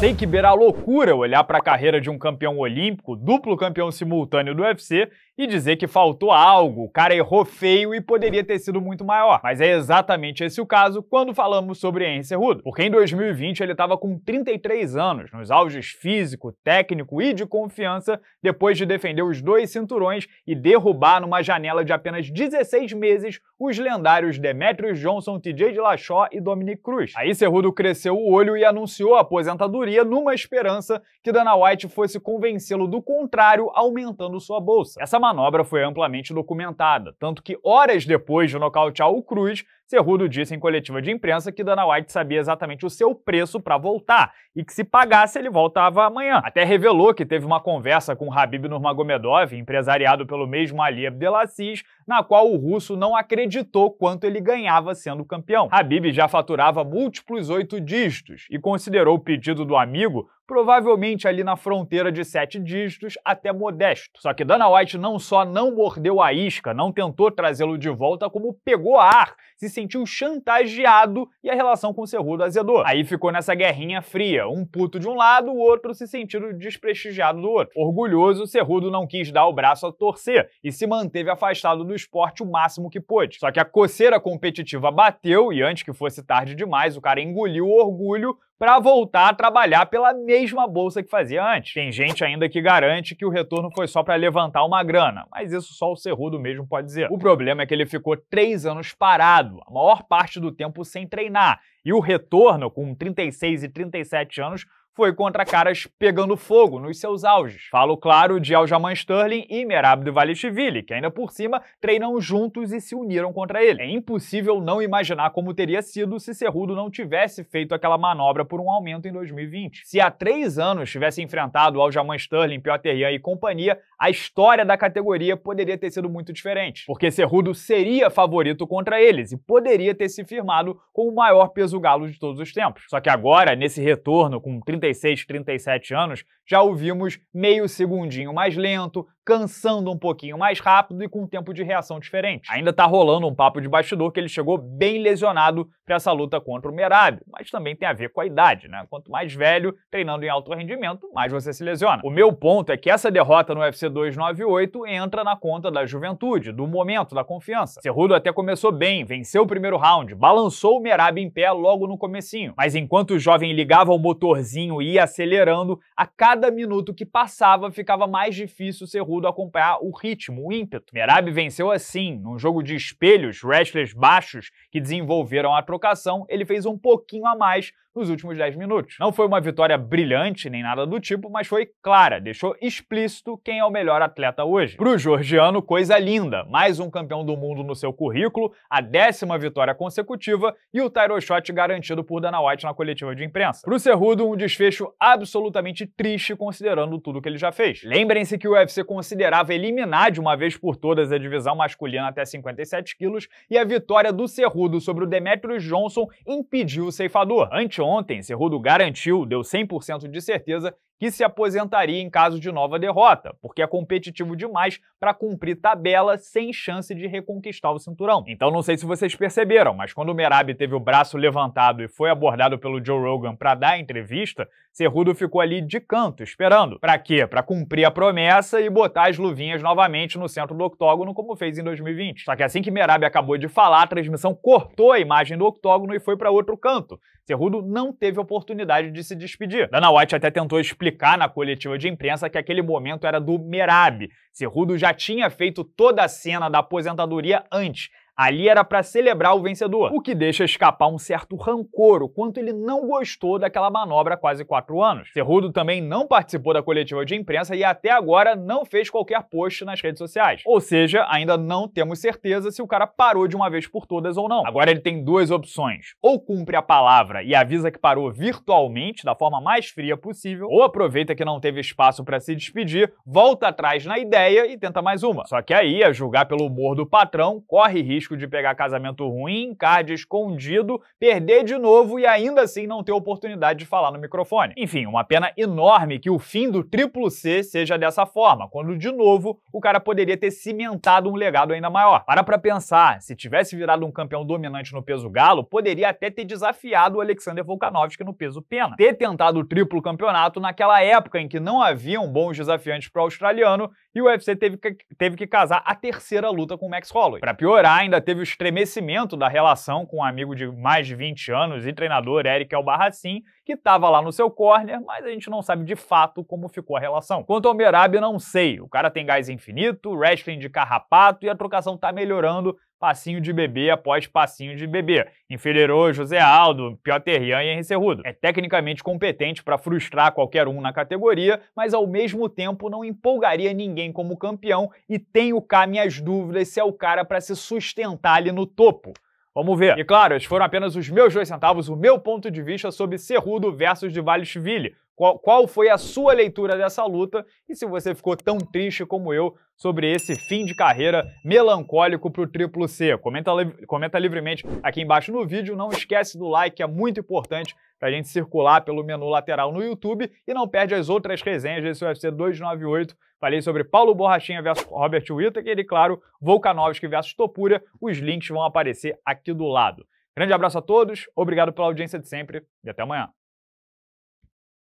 Tem que beira a loucura olhar para a carreira de um campeão olímpico, duplo campeão simultâneo do UFC e dizer que faltou algo, o cara errou feio e poderia ter sido muito maior. Mas é exatamente esse o caso quando falamos sobre Henry Cerrudo, porque em 2020 ele estava com 33 anos, nos auges físico, técnico e de confiança, depois de defender os dois cinturões e derrubar numa janela de apenas 16 meses os lendários Demetrius Johnson, TJ Dillashaw e Dominic Cruz. Aí Cerrudo cresceu o olho e anunciou a aposentadoria numa esperança que Dana White fosse convencê-lo do contrário, aumentando sua bolsa. Essa manobra foi amplamente documentada, tanto que horas depois de nocautear o Cruz, Cerrudo disse em coletiva de imprensa que Dana White sabia exatamente o seu preço para voltar e que se pagasse ele voltava amanhã. Até revelou que teve uma conversa com Habib Nurmagomedov, empresariado pelo mesmo Ali Abdelaziz, na qual o russo não acreditou quanto ele ganhava sendo campeão. Habib já faturava múltiplos oito dígitos e considerou o pedido do amigo provavelmente ali na fronteira de sete dígitos até modesto. Só que Dana White não só não mordeu a isca, não tentou trazê-lo de volta, como pegou ar, se sentiu chantageado e a relação com o Cerrudo azedou. Aí ficou nessa guerrinha fria, um puto de um lado, o outro se sentindo desprestigiado do outro. Orgulhoso, o Cerrudo não quis dar o braço a torcer e se manteve afastado do esporte o máximo que pôde. Só que a coceira competitiva bateu e antes que fosse tarde demais, o cara engoliu o orgulho, para voltar a trabalhar pela mesma bolsa que fazia antes. Tem gente ainda que garante que o retorno foi só para levantar uma grana, mas isso só o Cerrudo mesmo pode dizer. O problema é que ele ficou três anos parado, a maior parte do tempo sem treinar, e o retorno, com 36 e 37 anos, foi contra caras pegando fogo nos seus auges. Falo, claro, de Aljamain Sterling e Merab Dvalishvili, que ainda por cima treinam juntos e se uniram contra ele. É impossível não imaginar como teria sido se Cerrudo não tivesse feito aquela manobra por um aumento em 2020. Se há três anos tivesse enfrentado Aljamain Sterling, Piotr Jan e companhia, a história da categoria poderia ter sido muito diferente, porque Cerrudo seria favorito contra eles e poderia ter se firmado com o maior peso galo de todos os tempos. Só que agora, nesse retorno com 30 36, 37 anos, já o vimos meio segundinho mais lento, cansando um pouquinho mais rápido e com um tempo de reação diferente. Ainda tá rolando um papo de bastidor que ele chegou bem lesionado para essa luta contra o Merab, mas também tem a ver com a idade, né? Quanto mais velho, treinando em alto rendimento, mais você se lesiona. O meu ponto é que essa derrota no UFC 298 entra na conta da juventude, do momento, da confiança. Cerrudo até começou bem, venceu o primeiro round, balançou o Merab em pé logo no comecinho, mas enquanto o jovem ligava o motorzinho e ia acelerando, a cada cada minuto que passava ficava mais difícil Cerrudo acompanhar o ritmo, o ímpeto. Merab venceu assim, num jogo de espelhos, wrestlers baixos que desenvolveram a trocação, ele fez um pouquinho a mais nos últimos 10 minutos. Não foi uma vitória brilhante nem nada do tipo, mas foi clara, deixou explícito quem é o melhor atleta hoje. Para o georgiano, coisa linda, mais um campeão do mundo no seu currículo, a décima vitória consecutiva e o title shot garantido por Dana White na coletiva de imprensa. Para o Cerrudo, um desfecho absolutamente triste considerando tudo que ele já fez. Lembrem-se que o UFC considerava eliminar de uma vez por todas a divisão masculina até 57 quilos e a vitória do Cerrudo sobre o Demetrius Johnson impediu o ceifador. Antes ontem, Cerrudo garantiu, deu 100% de certeza que se aposentaria em caso de nova derrota, porque é competitivo demais para cumprir tabela sem chance de reconquistar o cinturão. Então não sei se vocês perceberam, mas quando o Merab teve o braço levantado e foi abordado pelo Joe Rogan para dar a entrevista, Cerrudo ficou ali de canto, esperando. Para quê? Para cumprir a promessa e botar as luvinhas novamente no centro do octógono, como fez em 2020. Só que assim que Merab acabou de falar, a transmissão cortou a imagem do octógono e foi para outro canto. Cerrudo não teve oportunidade de se despedir. Dana White até tentou explicar explicar na coletiva de imprensa que aquele momento era do Merab. Cerrudo já tinha feito toda a cena da aposentadoria antes, Ali era para celebrar o vencedor, o que deixa escapar um certo rancor, o quanto ele não gostou daquela manobra há quase quatro anos. Cerrudo também não participou da coletiva de imprensa e até agora não fez qualquer post nas redes sociais. Ou seja, ainda não temos certeza se o cara parou de uma vez por todas ou não. Agora ele tem duas opções: ou cumpre a palavra e avisa que parou virtualmente, da forma mais fria possível, ou aproveita que não teve espaço para se despedir, volta atrás na ideia e tenta mais uma. Só que aí, a julgar pelo humor do patrão, corre risco risco de pegar casamento ruim, card escondido, perder de novo e ainda assim não ter oportunidade de falar no microfone. Enfim, uma pena enorme que o fim do triplo C seja dessa forma, quando de novo o cara poderia ter cimentado um legado ainda maior. Para pra pensar, se tivesse virado um campeão dominante no peso galo, poderia até ter desafiado o Alexander Volkanovski no peso pena. Ter tentado o triplo campeonato naquela época em que não haviam bons desafiantes para o australiano e o UFC teve que, teve que casar a terceira luta com o Max Holloway. Para piorar, ainda teve o estremecimento da relação com um amigo de mais de 20 anos e treinador Eric Albarracin que estava lá no seu corner, mas a gente não sabe de fato como ficou a relação. Quanto ao Merab, não sei. O cara tem gás infinito, wrestling de carrapato e a trocação tá melhorando passinho de bebê após passinho de bebê. Enfileirou José Aldo, Piotr Rian e Henrique Cerrudo. É tecnicamente competente para frustrar qualquer um na categoria, mas ao mesmo tempo não empolgaria ninguém como campeão e tenho cá minhas dúvidas se é o cara para se sustentar ali no topo. Vamos ver. E claro, esses foram apenas os meus dois centavos, o meu ponto de vista sobre Cerrudo versus Dvalishvili. Qual, qual foi a sua leitura dessa luta e se você ficou tão triste como eu sobre esse fim de carreira melancólico para o Triplo C. Comenta, comenta livremente aqui embaixo no vídeo, não esquece do like, é muito importante para a gente circular pelo menu lateral no YouTube e não perde as outras resenhas desse UFC 298. Falei sobre Paulo Borrachinha versus Robert Whittaker e, claro, Volkanovski versus Topura. Os links vão aparecer aqui do lado. Grande abraço a todos, obrigado pela audiência de sempre e até amanhã.